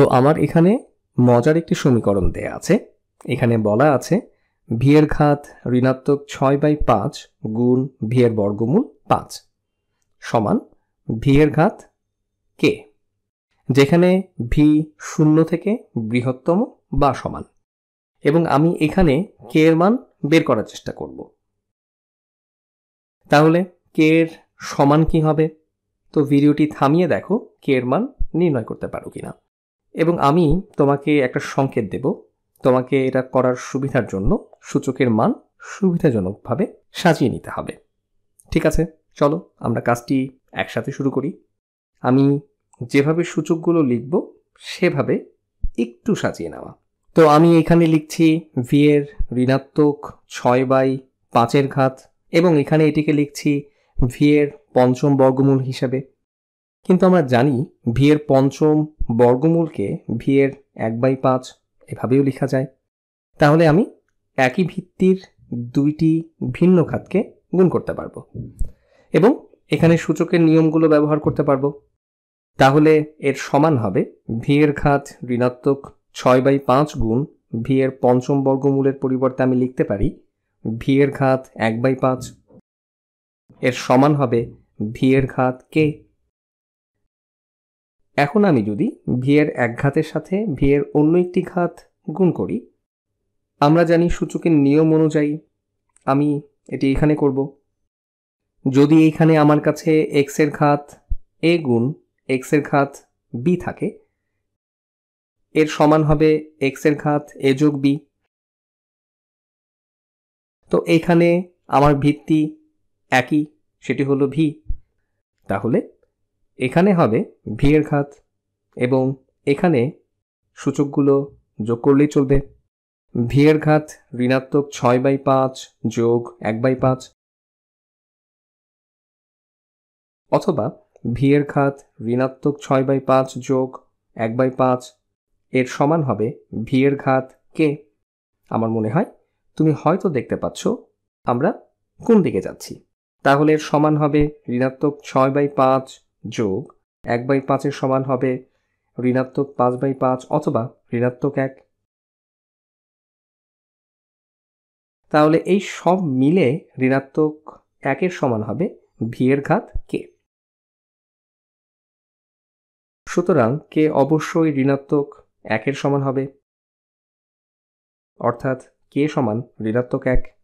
তো আমার এখানে মজার একটি সমীকরণ দেয়া আছে এখানে বলা আছে ভিয়ের ঘাত ঋণাত্মক ছয় বাই পাঁচ গুণ ভিয়ের বর্গমূল পাঁচ সমান ভিয়ের ঘাত কে যেখানে ভি শূন্য থেকে বৃহত্তম বা সমান এবং আমি এখানে কে এর মান বের করার চেষ্টা করব তাহলে কে এর সমান কি হবে তো ভিডিওটি থামিয়ে দেখো কে এর মান নির্ণয় করতে পারো কিনা এবং আমি তোমাকে একটা সংকেত দেব তোমাকে এটা করার সুবিধার জন্য সূচকের মান সুবিধাজনকভাবে সাজিয়ে নিতে হবে ঠিক আছে চলো আমরা কাজটি একসাথে শুরু করি আমি যেভাবে সূচকগুলো লিখব সেভাবে একটু সাজিয়ে নেওয়া তো আমি এখানে লিখছি ভিয়ের ঋণাত্মক ছয় বাই পাঁচের ঘাত এবং এখানে এটিকে লিখছি ভিয়ের পঞ্চম বর্গমূল হিসাবে কিন্তু আমরা জানি ভি এর পঞ্চম বর্গমূলকে ভি এর এক বাই পাঁচ এভাবেও লেখা যায় তাহলে আমি একই ভিত্তির দুইটি ভিন্ন খাতকে গুণ করতে পারবো এবং এখানে সূচকের নিয়মগুলো ব্যবহার করতে পারব তাহলে এর সমান হবে ভি এর খাত ঋণাত্মক ছয় বাই পাঁচ গুণ ভি এর পঞ্চম বর্গমূলের পরিবর্তে আমি লিখতে পারি ভি এর ঘাত এক বাই পাঁচ এর সমান হবে ভি এর খাত কে এখন আমি যদি ভি এর এক ঘাতের সাথে ভি এর অন্য একটি ঘাত গুণ করি আমরা জানি সূচকের নিয়ম অনুযায়ী আমি এটি এখানে করব যদি এইখানে আমার কাছে এক্স এর ঘাত এ গুণ এক্স এর ঘাত বি থাকে এর সমান হবে এক্স এর ঘাত এ যোগ বি তো এখানে আমার ভিত্তি একই সেটি হলো ভি তাহলে এখানে হবে ভি এর ঘাত এবং এখানে সূচকগুলো যোগ করলেই চলবে ভি এর ঘাত ঋণাত্মক ছয় বাই পাঁচ যোগ এক বাই পাঁচ অথবা ভি এর ঘাত ঋণাত্মক ছয় বাই পাঁচ যোগ এক বাই পাঁচ এর সমান হবে ভি এর ঘাত কে আমার মনে হয় তুমি হয়তো দেখতে পাচ্ছ আমরা কোন দিকে যাচ্ছি তাহলে এর সমান হবে ঋণাত্মক ছয় বাই পাঁচ যোগ এক বাই পাঁচের সমান হবে ঋণাত্মক পাঁচ বাই পাঁচ অথবা ঋণাত্মক এক তাহলে এই সব মিলে ঋণাত্মক একের সমান হবে ভিয়ের ঘাত কে সুতরাং কে অবশ্যই ঋণাত্মক একের সমান হবে অর্থাৎ কে সমান ঋণাত্মক এক